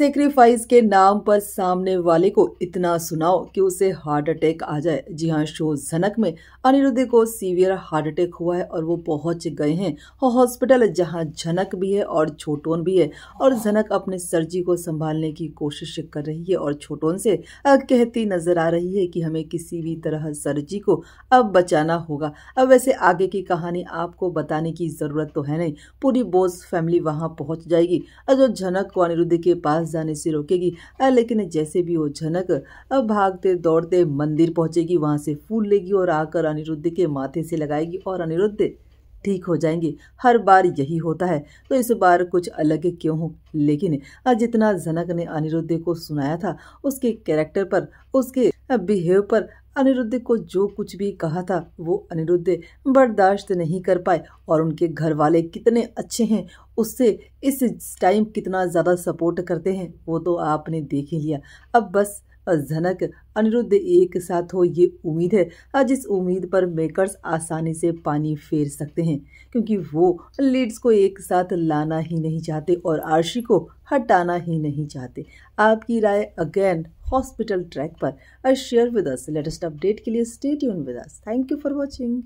sacrifice के नाम पर सामने वाले को इतना सुनाओ कि उसे हार्ट अटैक आ जाए जी हाँ शो झनक में अनिरुद्ध को सीवियर हार्ट अटैक हुआ है और वो पहुंच गए हैं हॉस्पिटल जहां झनक भी है और छोटोन भी है और झनक अपने सरजी को संभालने की कोशिश कर रही है और छोटोन से कहती नजर आ रही है कि हमें किसी भी तरह सरजी को अब बचाना होगा अब वैसे आगे की कहानी आपको बताने की जरूरत तो है नहीं पूरी बोस फैमिली वहां पहुंच जाएगी जो झनक को अनिरुद्ध के पास जाने से रोकेगी लेकिन जैसे भी वो झनक अब भागते दौड़ते मंदिर पहुंचेगी वहां से फूल लेगी और आकर अनिरुद्ध के माथे से लगाएगी और अनिरुद्ध ठीक हो जाएंगे हर बार यही होता है तो इस बार कुछ अलग क्यों हो लेकिन जितना जनक ने अनिरुद्ध को सुनाया था उसके कैरेक्टर पर उसके बिहेव पर अनिरुद्ध को जो कुछ भी कहा था वो अनिरुद्ध बर्दाश्त नहीं कर पाए और उनके घर वाले कितने अच्छे हैं उससे इस टाइम कितना ज़्यादा सपोर्ट करते हैं वो तो आपने देख ही लिया अब बस और झनक अनिरुद्ध एक साथ हो ये उम्मीद है जिस उम्मीद पर मेकर्स आसानी से पानी फेर सकते हैं क्योंकि वो लीड्स को एक साथ लाना ही नहीं चाहते और आरशी को हटाना ही नहीं चाहते आपकी राय अगेन हॉस्पिटल ट्रैक पर share with us latest update के लिए स्टेट यून with us thank you for watching